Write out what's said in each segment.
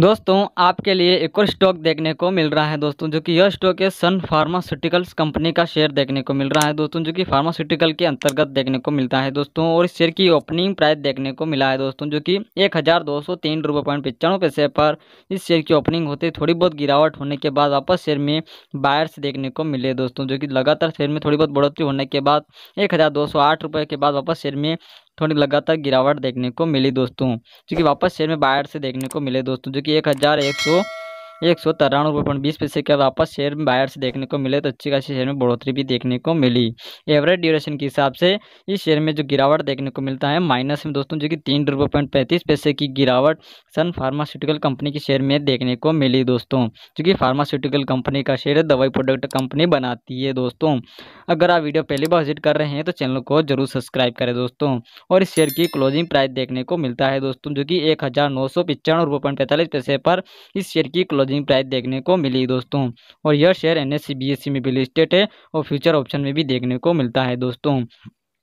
दोस्तों आपके लिए एक और स्टॉक देखने को मिल रहा है दोस्तों जो कि यह स्टॉक है सन फार्मास्यूटिकल्स कंपनी का शेयर देखने को मिल रहा है दोस्तों जो कि फार्मास्यूटिकल के अंतर्गत देखने को मिलता है दोस्तों और इस शेयर की ओपनिंग प्राइस देखने को मिला है दोस्तों जो कि एक हज़ार दो सौ तीन रुपये पॉइंट पचानवे पैसे पर इस शेयर की ओपनिंग होते थोड़ी बहुत गिरावट होने के बाद वापस शेयर में बायर्स देखने को मिले दोस्तों जो कि लगातार शेयर में थोड़ी बहुत बढ़ोतरी होने के बाद एक के बाद वापस शेयर में थोड़ी लगातार गिरावट देखने को मिली दोस्तों जो कि वापस शेयर में बाहर से देखने को मिले दोस्तों जो कि एक हज़ार एक सौ एक सौ तिरानवे रुपये पॉइंट बीस पैसे के वापस शेयर में बायर्स देखने को मिले तो अच्छी खासी शेयर में बढ़ोतरी भी देखने को मिली एवरेज ड्यूरेशन के हिसाब से इस शेयर में जो गिरावट देखने को मिलता है माइनस में दोस्तों जो कि तीन रुपये पॉइंट पैंतीस पैसे की गिरावट सन फार्मास्यूटिकल कंपनी के शेयर में देखने को मिली दोस्तों क्योंकि फार्मास्यूटिकल कंपनी का शेयर दवाई प्रोडक्ट कंपनी बनाती है दोस्तों अगर आप वीडियो पहली बार विजिट कर रहे हैं तो चैनल को जरूर सब्सक्राइब करें दोस्तों और इस शेयर की क्लोजिंग प्राइस देखने को मिलता है दोस्तों जो कि एक हज़ार नौ सौ पिचानवे रुपये पॉइंट पैंतालीस पैसे पर इस शेयर की क्लोजिंग क्लोजिंग प्राइस देखने को मिली दोस्तों और यह शेयर एन एस में भी लिस्टेड है और फ्यूचर ऑप्शन में भी देखने को मिलता है दोस्तों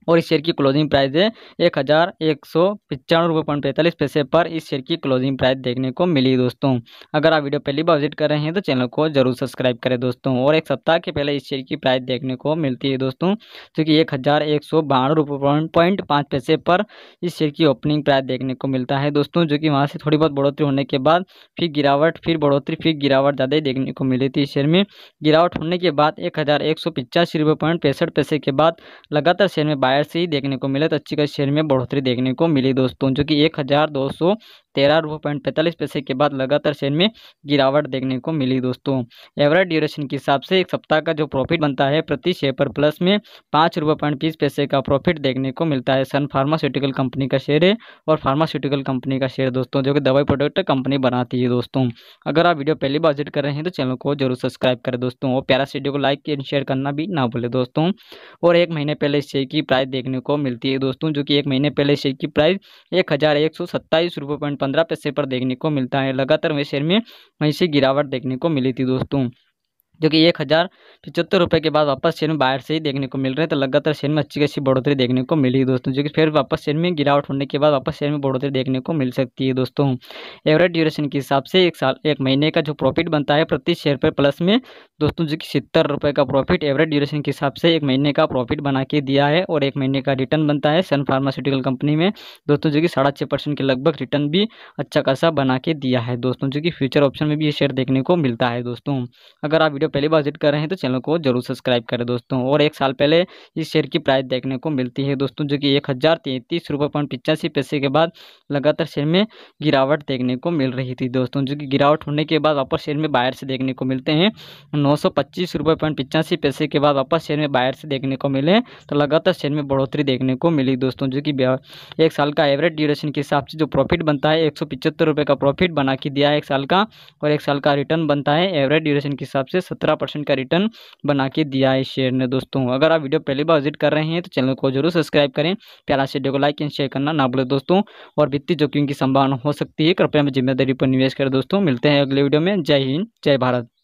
और इस शेयर की क्लोजिंग प्राइस है एक हज़ार एक सौ पचानवे रुपये पॉइंट पैंतालीस पैसे पर इस शेयर की क्लोजिंग प्राइस देखने को मिली दोस्तों अगर आप वीडियो पहली बार विजिट कर रहे हैं तो चैनल को जरूर सब्सक्राइब करें दोस्तों और एक सप्ताह के पहले इस शेयर की प्राइस देखने को मिलती है दोस्तों जो एक हज़ार एक सौ बानवे रुपये पॉइंट पाँच पैसे पर इस शेयर की ओपनिंग प्राइस देखने को मिलता है दोस्तों जो कि वहाँ से थोड़ी बहुत बढ़ोतरी होने के बाद फिर गिरावट फिर बढ़ोतरी फिर गिरावट ज़्यादा ही देखने को मिली थी इस शेयर में गिरावट होने के बाद एक हज़ार एक सौ पचासी रुपये पॉइंट पैंसठ पैसे के बाद लगातार शेयर में बाय शेयर से ही देखने को मिला तो अच्छी खासी शेयर में बढ़ोतरी देखने को मिली दोस्तों जो कि एक हज़ार दो सौ तेरह रुपये पॉइंट पैंतालीस पैसे के बाद लगातार शेयर में गिरावट देखने को मिली दोस्तों एवरेज ड्यूरेशन के हिसाब से एक सप्ताह का जो प्रॉफिट बनता है प्रति शेयर पर प्लस में पाँच रुपये पॉइंट बीस पैसे का प्रॉफिट देखने को मिलता है सन फार्मास्यूटिकल कंपनी का शेयर है और फार्मास्यूटिकल कंपनी का शेयर दोस्तों जो कि दवाई प्रोडक्ट कंपनी बनाती है दोस्तों अगर आप वीडियो पहली बार विजिट कर रहे हैं तो चैनल को जरूर सब्सक्राइब करें दोस्तों और प्यारा वीडियो को लाइक एंड शेयर करना भी ना भूलें दोस्तों और एक महीने पहले शेयर की प्राइस देखने को मिलती है दोस्तों जो कि एक महीने पहले शेयर की प्राइस एक हज़ार एक सौ सत्ताईस रुपये पॉइंट पंद्रह पैसे पर देखने को मिलता है लगातार वे शेयर में वहीं से गिरावट देखने को मिली थी दोस्तों जो कि एक हज़ार पिचहत्तर रुपये के बाद वापस शेयर में बाहर से ही देखने को मिल रहे हैं तो लगातार शेयर में अच्छी अच्छी बढ़ोतरी देखने को मिली दोस्तों जो कि फिर वापस शेयर में गिरावट होने के बाद वापस शेयर में बढ़ोतरी देखने को मिल सकती है दोस्तों एवरेज ड्यूरेशन के हिसाब से एक साल एक महीने का जो प्रॉफिट बनता है प्रति शेयर पर प्लस में दोस्तों जो कि सत्तर रुपये का प्रॉफिट एवरेज ड्यूरेशन के हिसाब से एक महीने का प्रॉफिट बना के दिया है और एक महीने का रिटर्न बनता है सन फार्मास्यूटिकल कंपनी में दोस्तों जो कि साढ़े छः परसेंट के लगभग रिटर्न भी अच्छा खासा बना के दिया है दोस्तों जो कि फ्यूचर ऑप्शन में भी ये शेयर देखने को मिलता है दोस्तों अगर आप वीडियो वीडियो पहली बार विजिट कर रहे हैं तो चैनल को जरूर सब्सक्राइब करें दोस्तों और एक साल पहले इस शेयर की प्राइस देखने को मिलती है दोस्तों जो कि एक हज़ार तैंतीस रुपये पॉइंट पिचासी पैसे के बाद लगातार शेयर में गिरावट देखने को मिल रही थी दोस्तों जो कि गिरावट होने के बाद वापस शेयर में बायर से देखने को मिलते हैं नौ सौ पच्चीस पॉइंट पैसे के बाद वापस शेयर में बायर से देखने को मिले तो लगातार शेयर में बढ़ोतरी देखने को मिली दोस्तों जो कि एक साल का एवरेज ड्यूरेशन के हिसाब से जो प्रॉफिट बनता है एक सौ का प्रॉफिट बना के दिया है एक साल का और एक साल का रिटर्न बनता है एवरेज ड्यूरेशन के हिसाब से सत्रह परसेंट का रिटर्न बना के दिया है शेयर ने दोस्तों अगर आप वीडियो पहली बार विजिट कर रहे हैं तो चैनल को जरूर सब्सक्राइब करें प्यारा शेडियो को लाइक एंड शेयर करना ना भूलें दोस्तों और वित्तीय जोखिम की संभावना हो सकती है कृपया में जिम्मेदारी पर निवेश करें दोस्तों मिलते हैं अगले वीडियो में जय हिंद जय भारत